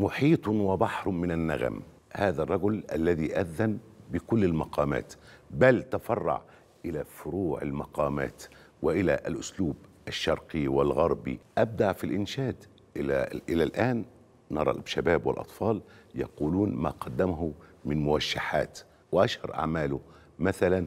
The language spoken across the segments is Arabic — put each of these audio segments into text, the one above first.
محيط وبحر من النغم هذا الرجل الذي أذن بكل المقامات بل تفرع إلى فروع المقامات وإلى الأسلوب الشرقي والغربي أبدع في الإنشاد إلى, إلى الآن نرى الشباب والأطفال يقولون ما قدمه من موشحات وأشهر أعماله مثلا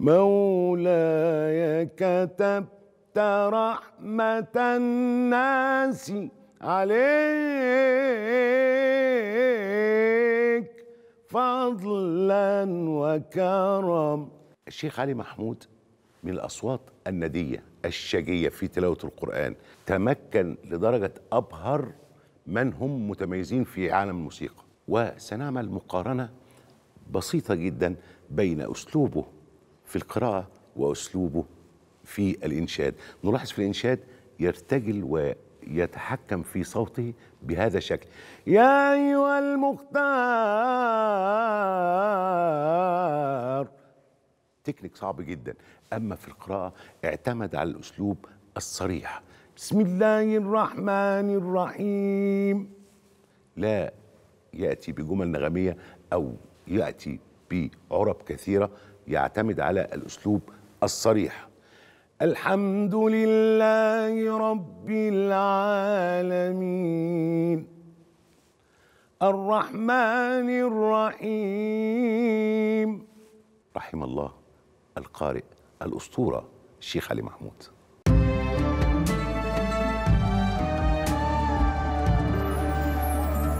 مولاي كتبت رحمة الناس عليك فضلا وكرم الشيخ علي محمود من الأصوات الندية الشجية في تلاوة القرآن تمكن لدرجة أبهر من هم متميزين في عالم الموسيقى وسنعمل مقارنة بسيطة جدا بين أسلوبه في القراءة وأسلوبه في الإنشاد نلاحظ في الإنشاد يرتجل و يتحكم في صوته بهذا الشكل يا أيها المختار تكنيك صعب جدا أما في القراءة اعتمد على الأسلوب الصريح بسم الله الرحمن الرحيم لا يأتي بجمل نغمية أو يأتي بعرب كثيرة يعتمد على الأسلوب الصريح الحمد لله رب العالمين الرحمن الرحيم رحم الله القارئ الأسطورة الشيخ علي محمود